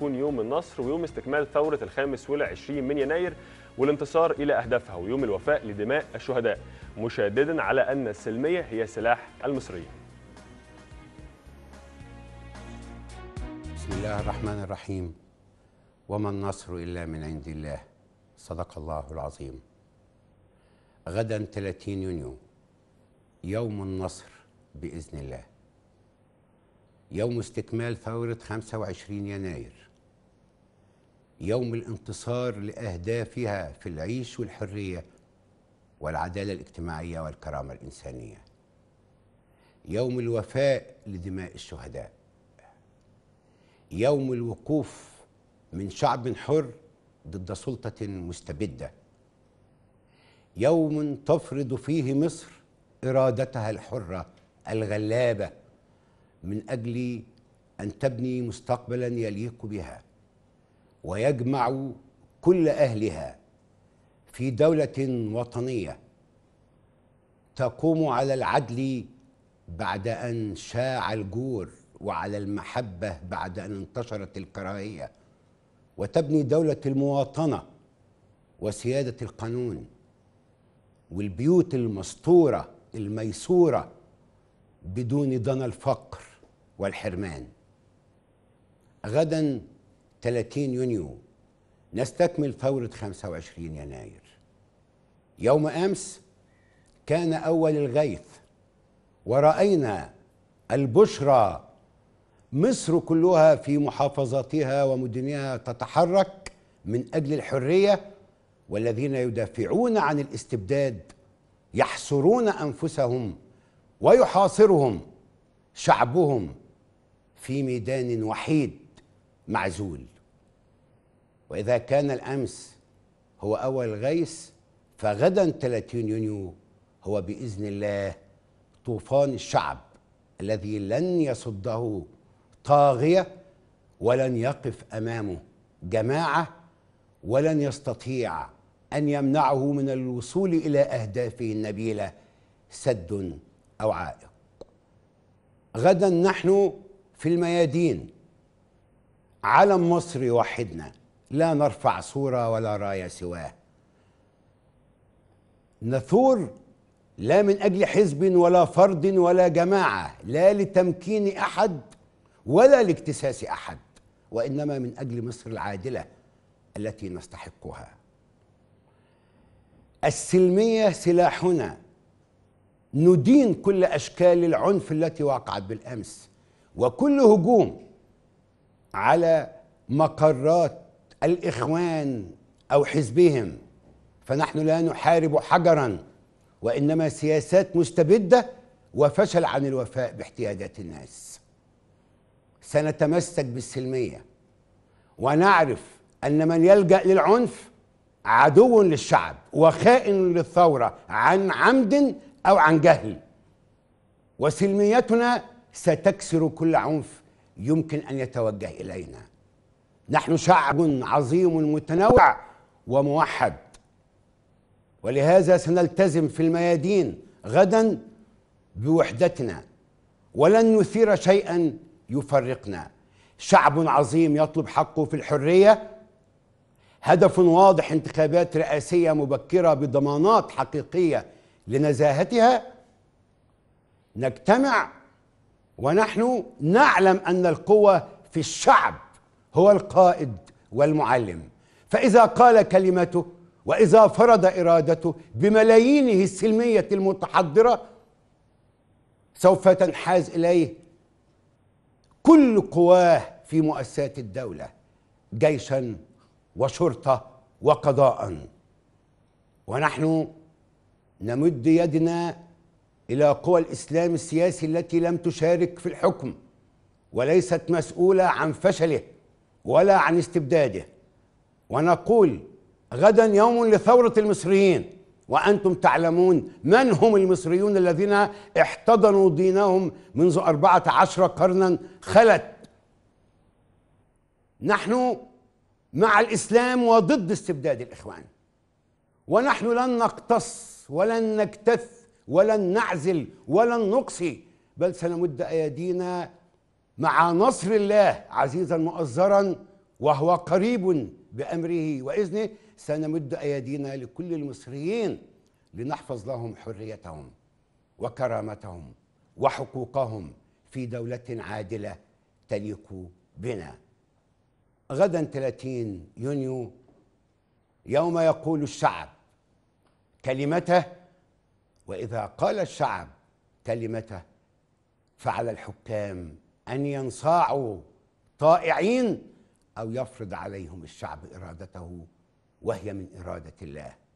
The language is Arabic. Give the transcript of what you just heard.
تكون يوم النصر ويوم استكمال ثورة الخامس والعشرين من يناير والانتصار إلى أهدافها ويوم الوفاء لدماء الشهداء مشددا على أن السلمية هي سلاح المصري بسم الله الرحمن الرحيم وما النصر إلا من عند الله صدق الله العظيم غدا 30 يونيو يوم النصر بإذن الله يوم استكمال ثورة 25 يناير يوم الانتصار لأهدافها في العيش والحرية والعدالة الاجتماعية والكرامة الإنسانية يوم الوفاء لدماء الشهداء يوم الوقوف من شعب حر ضد سلطة مستبدة يوم تفرض فيه مصر إرادتها الحرة الغلابة من أجل أن تبني مستقبلا يليق بها ويجمع كل أهلها في دولة وطنية تقوم على العدل بعد أن شاع الجور وعلى المحبة بعد أن انتشرت الكراهية وتبني دولة المواطنة وسيادة القانون والبيوت المسطورة الميسورة بدون دنا الفقر والحرمان غدا 30 يونيو نستكمل ثورة 25 يناير يوم أمس كان أول الغيث ورأينا البشرى مصر كلها في محافظاتها ومدنها تتحرك من أجل الحرية والذين يدافعون عن الاستبداد يحصرون أنفسهم ويحاصرهم شعبهم في ميدان وحيد معزول وإذا كان الأمس هو أول غيث فغدا 30 يونيو هو بإذن الله طوفان الشعب الذي لن يصده طاغية ولن يقف أمامه جماعة ولن يستطيع أن يمنعه من الوصول إلى أهدافه النبيلة سد أو عائق غدا نحن في الميادين علم مصر يوحدنا لا نرفع صورة ولا راية سواه نثور لا من أجل حزب ولا فرد ولا جماعة لا لتمكين أحد ولا لاكتساس أحد وإنما من أجل مصر العادلة التي نستحقها السلمية سلاحنا ندين كل أشكال العنف التي وقعت بالأمس وكل هجوم على مقرات الاخوان او حزبهم فنحن لا نحارب حجرا وانما سياسات مستبده وفشل عن الوفاء باحتياجات الناس سنتمسك بالسلميه ونعرف ان من يلجا للعنف عدو للشعب وخائن للثوره عن عمد او عن جهل وسلميتنا ستكسر كل عنف يمكن ان يتوجه الينا نحن شعب عظيم متنوع وموحد ولهذا سنلتزم في الميادين غدا بوحدتنا ولن نثير شيئا يفرقنا شعب عظيم يطلب حقه في الحريه هدف واضح انتخابات رئاسيه مبكره بضمانات حقيقيه لنزاهتها نجتمع ونحن نعلم أن القوة في الشعب هو القائد والمعلم فإذا قال كلمته وإذا فرض إرادته بملايينه السلمية المتحضرة سوف تنحاز إليه كل قواه في مؤسسات الدولة جيشا وشرطة وقضاء ونحن نمد يدنا إلى قوى الإسلام السياسي التي لم تشارك في الحكم وليست مسؤولة عن فشله ولا عن استبداده ونقول غدا يوم لثورة المصريين وأنتم تعلمون من هم المصريون الذين احتضنوا دينهم منذ أربعة عشر قرنا خلت نحن مع الإسلام وضد استبداد الإخوان ونحن لن نقتص ولن نكتف ولن نعزل ولن نقصي بل سنمد ايدينا مع نصر الله عزيزا مؤزرا وهو قريب بامره واذنه سنمد ايدينا لكل المصريين لنحفظ لهم حريتهم وكرامتهم وحقوقهم في دوله عادله تليق بنا غدا 30 يونيو يوم يقول الشعب كلمته واذا قال الشعب كلمته فعلى الحكام ان ينصاعوا طائعين او يفرض عليهم الشعب ارادته وهي من اراده الله